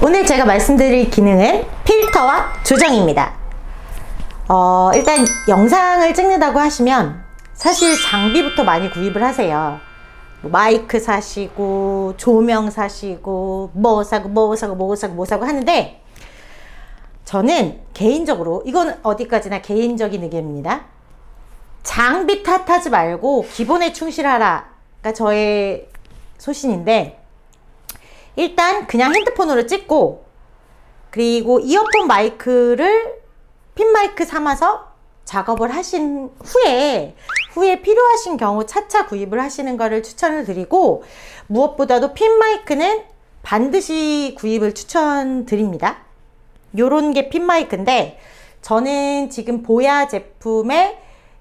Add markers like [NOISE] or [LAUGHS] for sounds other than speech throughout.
오늘 제가 말씀드릴 기능은 필터와 조정입니다. 어, 일단 영상을 찍는다고 하시면 사실 장비부터 많이 구입을 하세요. 뭐 마이크 사시고 조명 사시고 뭐 사고 뭐 사고 뭐 사고 뭐 사고 하는데 저는 개인적으로 이건 어디까지나 개인적인 의견입니다. 장비 탓하지 말고 기본에 충실하라 가 저의 소신인데 일단 그냥 핸드폰으로 찍고 그리고 이어폰 마이크를 핀 마이크 삼아서 작업을 하신 후에 후에 필요하신 경우 차차 구입을 하시는 것을 추천을 드리고 무엇보다도 핀 마이크는 반드시 구입을 추천드립니다 요런 게 핀 마이크인데 저는 지금 보야 제품의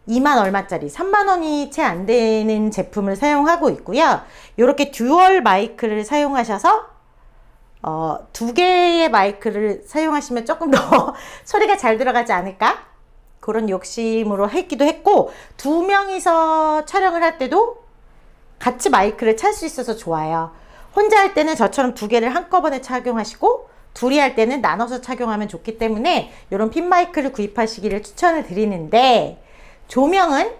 2만 얼마짜리 3만 원이 채 안 되는 제품을 사용하고 있고요. 이렇게 듀얼 마이크를 사용하셔서 어, 두 개의 마이크를 사용하시면 조금 더 [LAUGHS] 소리가 잘 들어가지 않을까 그런 욕심으로 했기도 했고 두 명이서 촬영을 할 때도 같이 마이크를 찰 수 있어서 좋아요. 혼자 할 때는 저처럼 두 개를 한꺼번에 착용하시고 둘이 할 때는 나눠서 착용하면 좋기 때문에 이런 핀 마이크를 구입하시기를 추천을 드리는데 조명은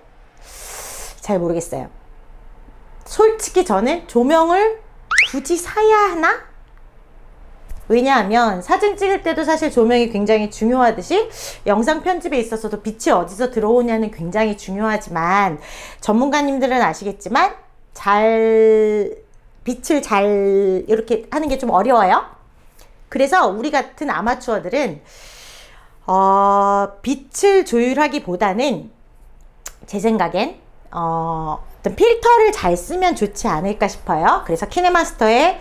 잘 모르겠어요. 솔직히 저는 조명을 굳이 사야 하나? 왜냐하면 사진 찍을 때도 사실 조명이 굉장히 중요하듯이 영상 편집에 있어서도 빛이 어디서 들어오냐는 굉장히 중요하지만 전문가님들은 아시겠지만 잘 빛을 잘 이렇게 하는 게 좀 어려워요. 그래서 우리 같은 아마추어들은 어, 빛을 조율하기보다는 제 생각엔 어, 떤 필터를 잘 쓰면 좋지 않을까 싶어요. 그래서 키네마스터에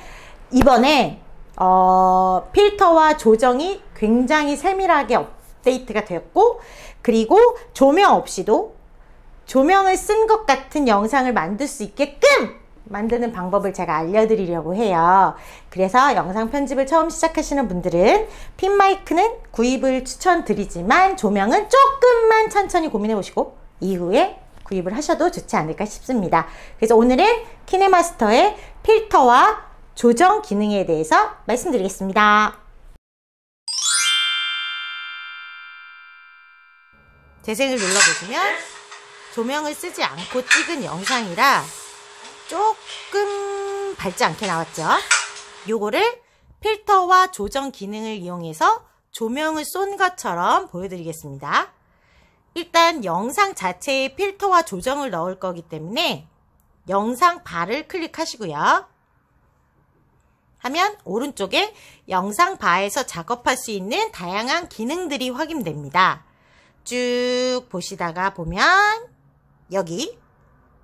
이번에 어, 필터와 조정이 굉장히 세밀하게 업데이트가 되었고 그리고 조명 없이도 조명을 쓴 것 같은 영상을 만들 수 있게끔 만드는 방법을 제가 알려드리려고 해요. 그래서 영상 편집을 처음 시작하시는 분들은 핀마이크는 구입을 추천드리지만 조명은 조금만 천천히 고민해 보시고 이후에 구입을 하셔도 좋지 않을까 싶습니다. 그래서 오늘은 키네마스터의 필터와 조정 기능에 대해서 말씀드리겠습니다. 재생을 눌러보시면 조명을 쓰지 않고 찍은 영상이라 조금 밝지 않게 나왔죠. 요거를 필터와 조정 기능을 이용해서 조명을 쏜 것처럼 보여드리겠습니다. 일단 영상 자체에 필터와 조정을 넣을 거기 때문에 영상 바를 클릭하시고요. 하면 오른쪽에 영상 바에서 작업할 수 있는 다양한 기능들이 확인됩니다. 쭉 보시다가 보면 여기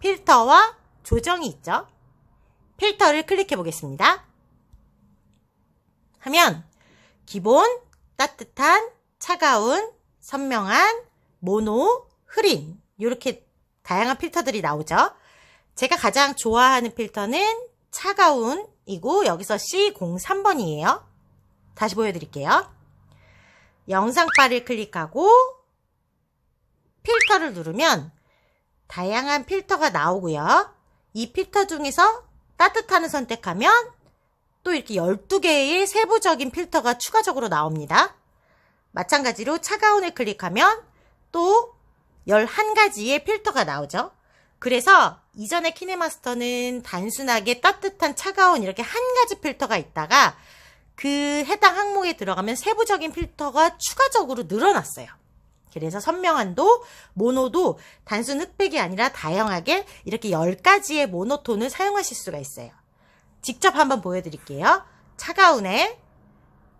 필터와 조정이 있죠. 필터를 클릭해 보겠습니다. 하면 기본, 따뜻한, 차가운, 선명한, 모노, 흐린 이렇게 다양한 필터들이 나오죠. 제가 가장 좋아하는 필터는 차가운이고 여기서 C03번이에요. 다시 보여드릴게요. 영상바를 클릭하고 필터를 누르면 다양한 필터가 나오고요. 이 필터 중에서 따뜻한을 선택하면 또 이렇게 12개의 세부적인 필터가 추가적으로 나옵니다. 마찬가지로 차가운을 클릭하면 또 11가지의 필터가 나오죠. 그래서 이전에 키네마스터는 단순하게 따뜻한 차가운 이렇게 한 가지 필터가 있다가 그 해당 항목에 들어가면 세부적인 필터가 추가적으로 늘어났어요. 그래서 선명한도, 모노도 단순 흑백이 아니라 다양하게 이렇게 10가지의 모노톤을 사용하실 수가 있어요. 직접 한번 보여드릴게요. 차가운에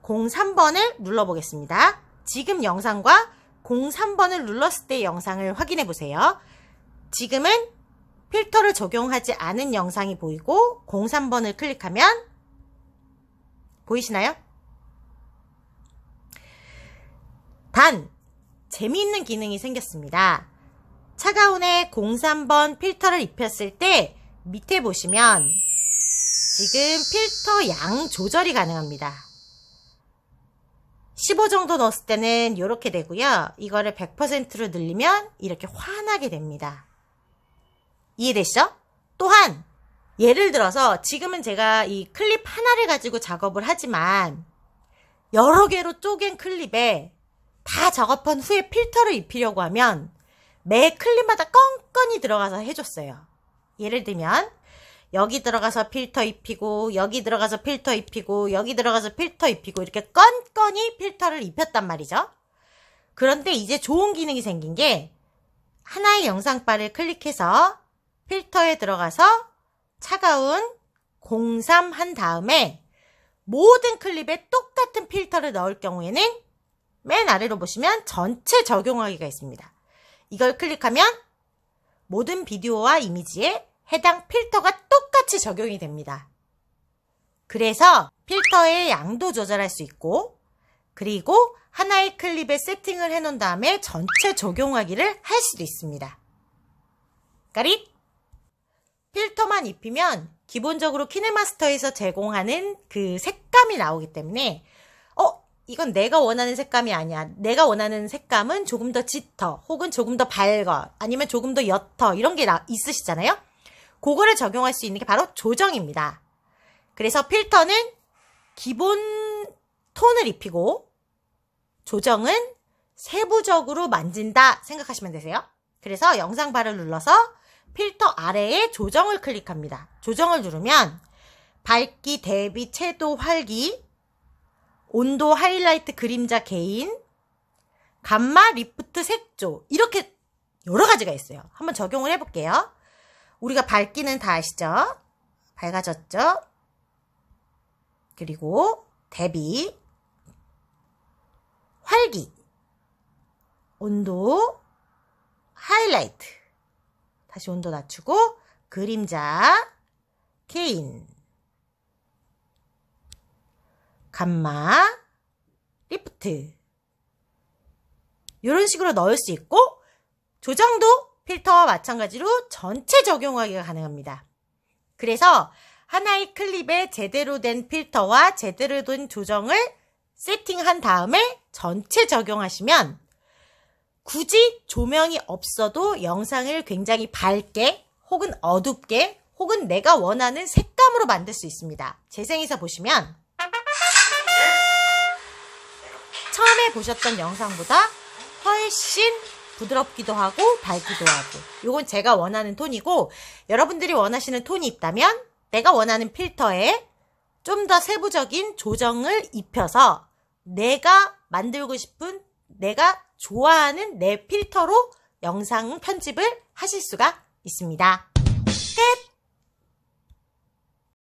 03번을 눌러보겠습니다. 지금 영상과 03번을 눌렀을 때 영상을 확인해 보세요. 지금은 필터를 적용하지 않은 영상이 보이고 03번을 클릭하면 보이시나요? 단, 재미있는 기능이 생겼습니다. 차가운에 03번 필터를 입혔을 때 밑에 보시면 지금 필터 양 조절이 가능합니다. 15 정도 넣었을 때는 이렇게 되고요. 이거를 100%로 늘리면 이렇게 환하게 됩니다. 이해되시죠? 또한 예를 들어서 지금은 제가 이 클립 하나를 가지고 작업을 하지만 여러 개로 쪼갠 클립에 다 작업한 후에 필터를 입히려고 하면 매 클립마다 껌껌이 들어가서 해줬어요. 예를 들면 여기 들어가서 필터 입히고 여기 들어가서 필터 입히고 여기 들어가서 필터 입히고 이렇게 껀껀이 필터를 입혔단 말이죠. 그런데 이제 좋은 기능이 생긴 게 하나의 영상바을 클릭해서 필터에 들어가서 차가운 03 한 다음에 모든 클립에 똑같은 필터를 넣을 경우에는 맨 아래로 보시면 전체 적용하기가 있습니다. 이걸 클릭하면 모든 비디오와 이미지에 해당 필터가 똑같이 적용이 됩니다. 그래서 필터의 양도 조절할 수 있고 그리고 하나의 클립에 세팅을 해놓은 다음에 전체 적용하기를 할 수도 있습니다. 까리 필터만 입히면 기본적으로 키네마스터에서 제공하는 그 색감이 나오기 때문에 어? 이건 내가 원하는 색감이 아니야. 내가 원하는 색감은 조금 더 짙어 혹은 조금 더 밝아 아니면 조금 더 옅어 이런 게 있으시잖아요. 그거를 적용할 수 있는 게 바로 조정입니다. 그래서 필터는 기본 톤을 입히고 조정은 세부적으로 만진다 생각하시면 되세요. 그래서 영상 바를 눌러서 필터 아래에 조정을 클릭합니다. 조정을 누르면 밝기, 대비, 채도, 활기, 온도, 하이라이트, 그림자, 개인, 감마, 리프트, 색조 이렇게 여러 가지가 있어요. 한번 적용을 해볼게요. 우리가 밝기는 다 아시죠? 밝아졌죠? 그리고 대비, 활기, 온도, 하이라이트. 다시 온도 낮추고 그림자, 케인, 감마, 리프트. 이런 식으로 넣을 수 있고 조정도 필터와 마찬가지로 전체 적용하기가 가능합니다. 그래서 하나의 클립에 제대로 된 필터와 제대로 된 조정을 세팅한 다음에 전체 적용하시면 굳이 조명이 없어도 영상을 굉장히 밝게 혹은 어둡게 혹은 내가 원하는 색감으로 만들 수 있습니다. 재생해서 보시면 처음에 보셨던 영상보다 훨씬 부드럽기도 하고 밝기도 하고 이건 제가 원하는 톤이고 여러분들이 원하시는 톤이 있다면 내가 원하는 필터에 좀 더 세부적인 조정을 입혀서 내가 만들고 싶은 내가 좋아하는 내 필터로 영상 편집을 하실 수가 있습니다. 끝!